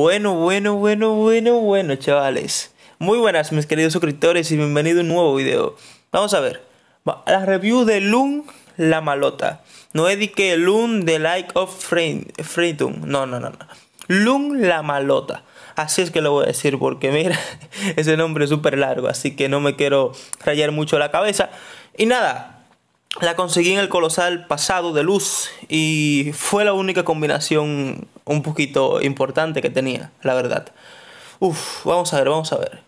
Bueno, bueno, bueno, bueno, bueno, chavales. Muy buenas, mis queridos suscriptores, y bienvenido a un nuevo video. Vamos a ver. La review de Loon La Malota. No edique Loon The Like of Freedom. No, no, no, no. Loon La Malota. Así es que lo voy a decir porque mira, ese nombre es súper largo, así que no me quiero rayar mucho la cabeza. Y nada, la conseguí en el colosal pasado de luz y fue la única combinación un poquito importante que tenía, la verdad. Uf, vamos a ver, vamos a ver.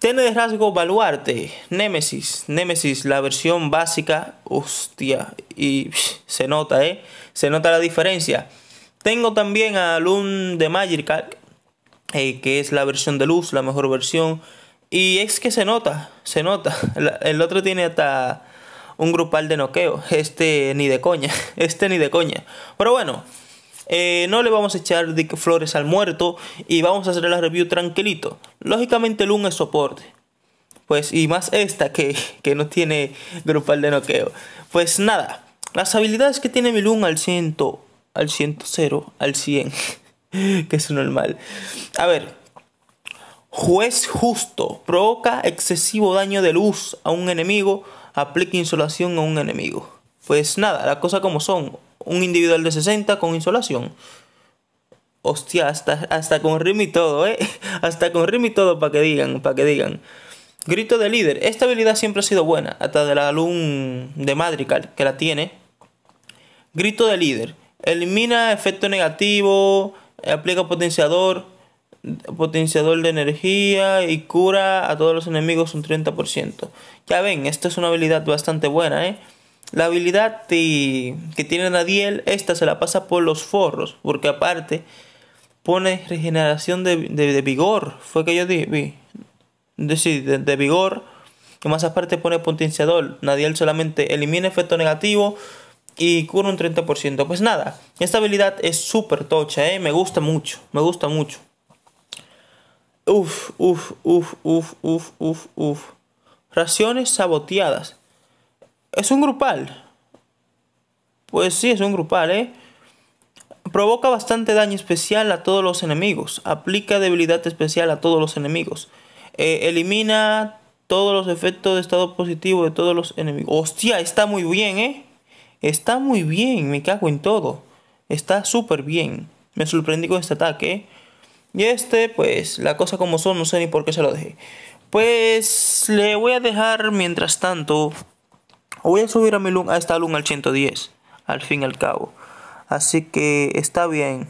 Tiene de rasgo Baluarte, Nemesis, Nemesis, la versión básica, hostia, y se nota, ¿eh? Se nota la diferencia. Tengo también a Loon de magical eh, que es la versión de luz, la mejor versión. Y es que se nota, se nota. el otro tiene hasta un grupal de noqueo. Este ni de coña, este ni de coña. Pero bueno, eh, no le vamos a echar flores al muerto y vamos a hacer la review tranquilito. Lógicamente el es soporte. Pues y más esta que, no tiene grupal de noqueo. Pues nada, las habilidades que tiene mi Lun al 100, al 100, cero al 100, que es normal. A ver, juez justo, provoca excesivo daño de luz a un enemigo aplique insolación a un enemigo. Pues nada, las cosas como son. Un individual de 60 con insolación. Hostia, hasta, hasta con rim y todo, ¿eh? Hasta con rim y todo para que digan, para que digan. Grito de líder. Esta habilidad siempre ha sido buena, hasta de la alum de Madrigal, que la tiene. Grito de líder. Elimina efecto negativo, aplica potenciador, potenciador de energía y cura a todos los enemigos un 30%. Ya ven, esta es una habilidad bastante buena, ¿eh? La habilidad que tiene Nadiel, esta se la pasa por los forros, porque aparte pone regeneración de, vigor, fue que yo vi. Decir, de, vigor, que más aparte pone potenciador. Nadiel solamente elimina efecto negativo y cura un 30%. Pues nada, esta habilidad es súper tocha, ¿eh? me gusta mucho, me gusta mucho. Uf, uf, uf, uf, uf, uf, uf. Raciones saboteadas. Es un grupal. Pues sí, es un grupal, ¿eh? Provoca bastante daño especial a todos los enemigos. Aplica debilidad especial a todos los enemigos. Eh, elimina todos los efectos de estado positivo de todos los enemigos. Hostia, está muy bien, ¿eh? Está muy bien, me cago en todo. Está súper bien. Me sorprendí con este ataque, ¿eh? Y este, pues, la cosa como son, no sé ni por qué se lo dejé. Pues le voy a dejar mientras tanto. Voy a subir a, mi luna a esta luna al 110, al fin y al cabo. Así que está bien.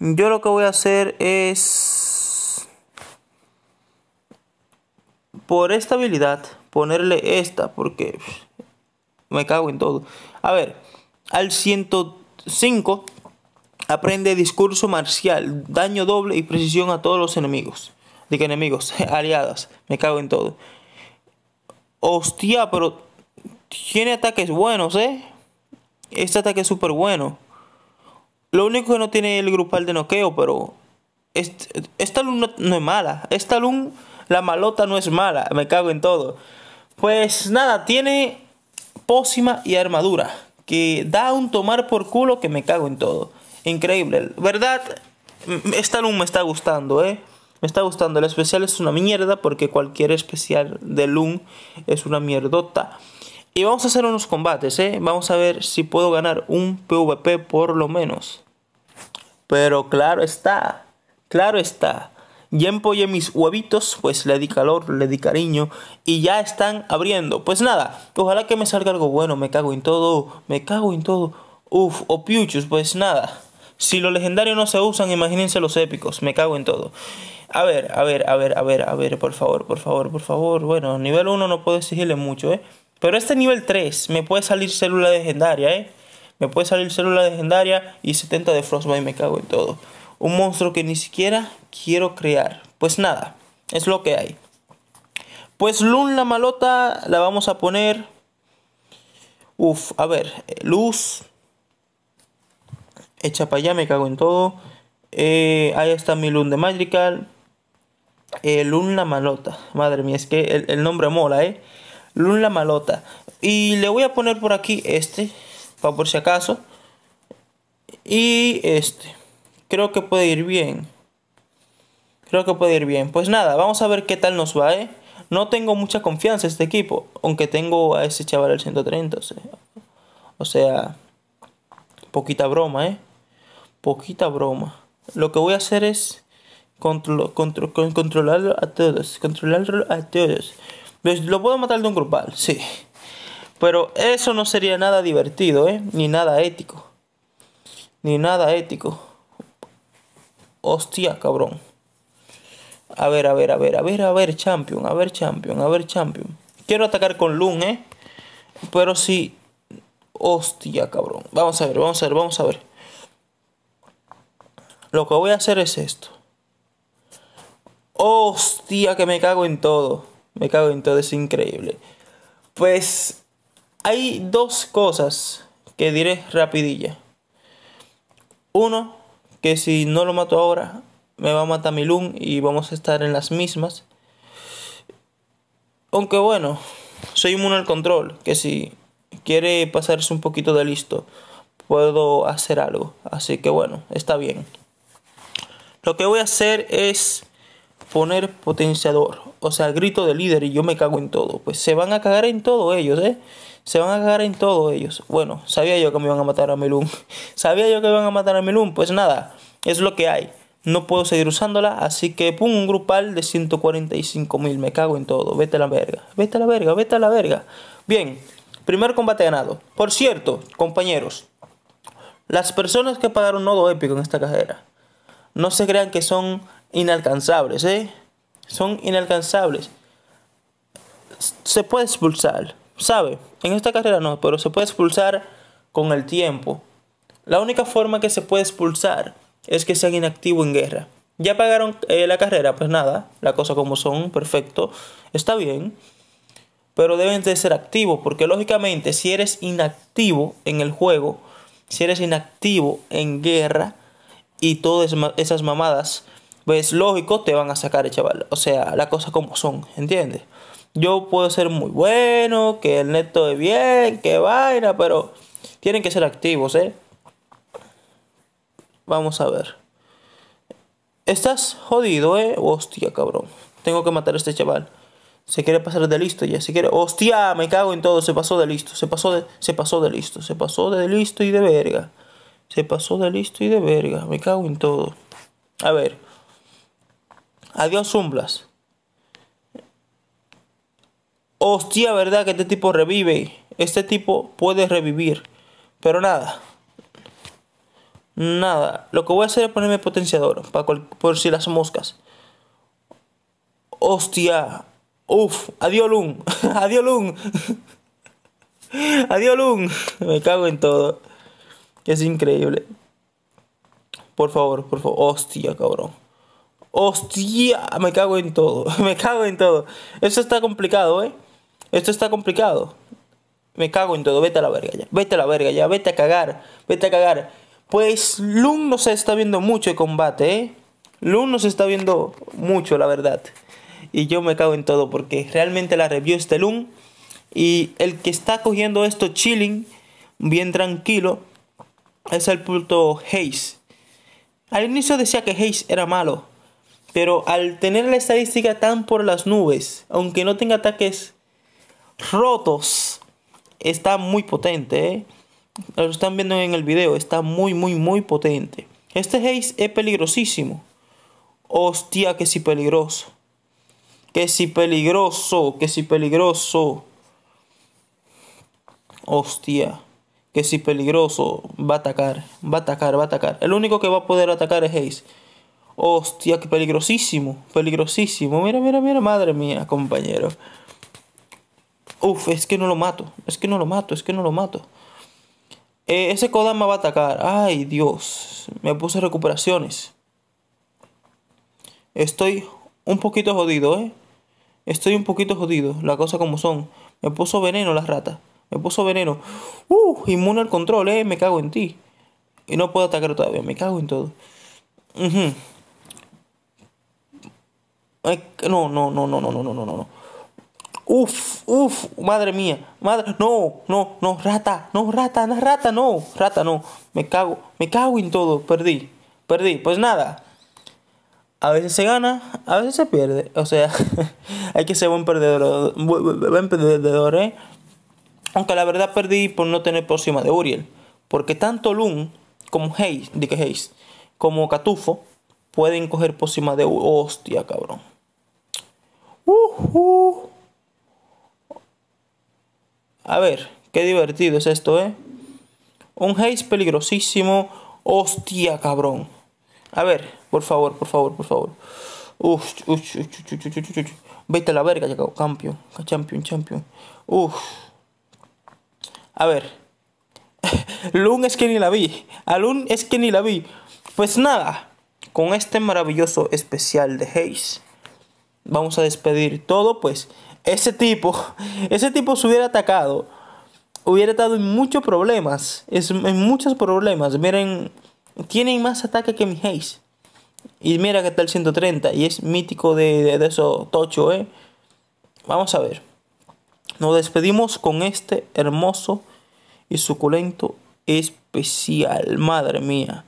Yo lo que voy a hacer es. Por esta habilidad, ponerle esta, porque me cago en todo. A ver, al 105 Aprende discurso marcial, daño doble y precisión a todos los enemigos. que enemigos, aliadas, me cago en todo. Hostia, pero tiene ataques buenos, ¿eh? Este ataque es súper bueno. Lo único que no tiene el grupal de noqueo, pero... esta luna no, es mala. Esta luna la malota no es mala. Me cago en todo. Pues nada, tiene pócima y armadura. Que da un tomar por culo que me cago en todo. Increíble. ¿Verdad? Esta Loom me está gustando, ¿eh? Me está gustando. El especial es una mierda porque cualquier especial de Loom es una mierdota. Y vamos a hacer unos combates, ¿eh? Vamos a ver si puedo ganar un PvP por lo menos. Pero claro está. Claro está. Ya empollé mis huevitos, pues le di calor, le di cariño y ya están abriendo. Pues nada, ojalá que me salga algo bueno, me cago en todo, me cago en todo. Uf, o pues nada. Si los legendarios no se usan, imagínense los épicos. Me cago en todo. A ver, a ver, a ver, a ver, a ver, por favor, por favor, por favor. Bueno, nivel 1 no puedo exigirle mucho, ¿eh? Pero este nivel 3 me puede salir célula legendaria, ¿eh? Me puede salir célula legendaria y 70 de Frostbite, me cago en todo. Un monstruo que ni siquiera quiero crear. Pues nada, es lo que hay. Pues Lun la malota la vamos a poner... Uf, a ver, eh, luz, Hecha para allá, me cago en todo. Eh, ahí está mi Loon de Magical. el eh, La Malota. Madre mía, es que el, nombre mola, ¿eh? Lun La Malota. Y le voy a poner por aquí este, para por si acaso. Y este. Creo que puede ir bien. Creo que puede ir bien. Pues nada, vamos a ver qué tal nos va, ¿eh? No tengo mucha confianza en este equipo, aunque tengo a ese chaval el 130. o sea poquita broma, ¿eh? poquita broma. Lo que voy a hacer es controlarlo controlar a todos, controlar a todos. Pues, lo puedo matar de un grupal, sí. Pero eso no sería nada divertido, ¿eh? Ni nada ético. Ni nada ético. Hostia, cabrón. A ver, a ver, a ver, a ver, a ver, champion, a ver, champion, a ver, champion. Quiero atacar con Loon, ¿eh? Pero sí. Hostia, cabrón. Vamos a ver, vamos a ver, vamos a ver. Lo que voy a hacer es esto. Hostia, que me cago en todo. Me cago en todo, es increíble. Pues hay dos cosas que diré rapidilla. Uno, que si no lo mato ahora, me va a matar Milun y vamos a estar en las mismas. Aunque bueno, soy inmune al control, que si quiere pasarse un poquito de listo, puedo hacer algo. Así que bueno, está bien. Lo que voy a hacer es poner potenciador. O sea, grito de líder y yo me cago en todo. Pues se van a cagar en todo ellos, ¿eh? Se van a cagar en todo ellos. Bueno, sabía yo que me iban a matar a Melun. sabía yo que me iban a matar a Melun. Pues nada, es lo que hay. No puedo seguir usándola, así que pum, un grupal de 145 mil. Me cago en todo. Vete a la verga. Vete a la verga, vete a la verga. Bien, primer combate ganado. Por cierto, compañeros, las personas que pagaron nodo épico en esta carrera no se crean que son inalcanzables, ¿eh? Son inalcanzables. Se puede expulsar, ¿sabe? En esta carrera no, pero se puede expulsar con el tiempo. La única forma que se puede expulsar es que sean inactivos en guerra. Ya pagaron eh, la carrera, pues nada, la cosa como son, perfecto, está bien. Pero deben de ser activos, porque lógicamente si eres inactivo en el juego, si eres inactivo en guerra, y todas esas mamadas, pues lógico, te van a sacar el chaval. O sea, la cosa como son, ¿entiendes? Yo puedo ser muy bueno, que el neto es bien, que vaina, pero tienen que ser activos, ¿eh? Vamos a ver. Estás jodido, ¿eh? Hostia, cabrón. Tengo que matar a este chaval. Se quiere pasar de listo ya, se quiere... Hostia, me cago en todo, se pasó de listo, se pasó de, se pasó de listo, se pasó de listo y de verga. Se pasó de listo y de verga. Me cago en todo. A ver. Adiós, Zumblas. Hostia, ¿verdad que este tipo revive? Este tipo puede revivir. Pero nada. Nada. Lo que voy a hacer es ponerme potenciador. Para por si las moscas. Hostia. Uf. Adiós, Lun. Adiós, Lun. Adiós, Lun. Me cago en todo. Es increíble. Por favor, por favor. Hostia, cabrón. Hostia, me cago en todo. Me cago en todo. Esto está complicado, ¿eh? Esto está complicado. Me cago en todo. Vete a la verga ya. Vete a la verga ya. Vete a cagar. Vete a cagar. Pues Lun no se está viendo mucho el combate, ¿eh? Lun no se está viendo mucho, la verdad. Y yo me cago en todo porque realmente la review este Y el que está cogiendo esto chilling, bien tranquilo, es el punto Hayes. Al inicio decía que Hayes era malo, pero al tener la estadística tan por las nubes, aunque no tenga ataques rotos, está muy potente. ¿eh? Lo están viendo en el video, está muy, muy, muy potente. Este Hayes es peligrosísimo. Hostia, que si peligroso. Que si peligroso, que si peligroso. Hostia que si peligroso va a atacar, va a atacar, va a atacar. El único que va a poder atacar es Ace Hostia, que peligrosísimo, peligrosísimo. Mira, mira, mira, madre mía, compañero. Uf, es que no lo mato, es que no lo mato, es que no lo mato. Eh, ese Kodama va a atacar. Ay, Dios, me puse recuperaciones. Estoy un poquito jodido, ¿eh? Estoy un poquito jodido, la cosa como son. Me puso veneno la rata. Me puso veneno. Uh, inmune al control, eh. Me cago en ti. Y no puedo atacar todavía. Me cago en todo. No, no, no, no, no, no, no, no, no, no. Uf, uf, madre mía, madre, no, no, no, rata, no, rata, no, rata, no, rata, no, me cago, me cago en todo, perdí, perdí, pues nada, a veces se gana, a veces se pierde. O sea, hay que ser buen perdedor, buen perdedor, ¿eh? Aunque la verdad perdí por no tener próxima de Uriel. Porque tanto Loon como Hayes, de como Catufo pueden coger próxima de Uriel hostia, cabrón. Uh A ver, qué divertido es esto, ¿eh? Un Haze peligrosísimo. Hostia, cabrón. A ver, por favor, por favor, por favor. Uf, uf, uf, uf, uf, Vete a la verga, ya, campeón. Champion, champion. Uf. A ver. Lun es que ni la vi. A es que ni la vi. Pues nada, con este maravilloso especial de Haze, vamos a despedir todo, pues ese tipo, ese tipo se hubiera atacado, hubiera estado en muchos problemas, es, en muchos problemas. Miren, tienen más ataque que mi Haze, Y mira que está el 130 y es mítico de, de eso tocho, ¿eh? Vamos a ver. Nos despedimos con este hermoso y suculento especial. Madre mía.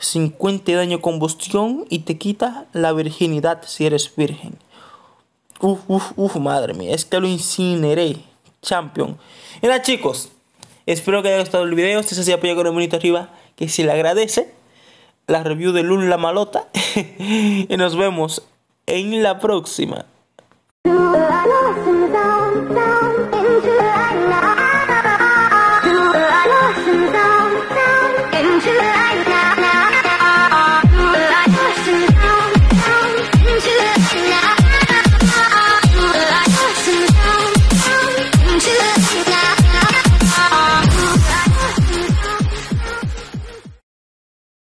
50 daño combustión y te quita la virginidad si eres virgen. Uf, uf, uf, madre mía. Es que lo incineré. Champion. era chicos. Espero que haya gustado el video. Si es así, apoya con el bonito arriba. Que se le agradece. La review de Lul la malota. y nos vemos en la próxima.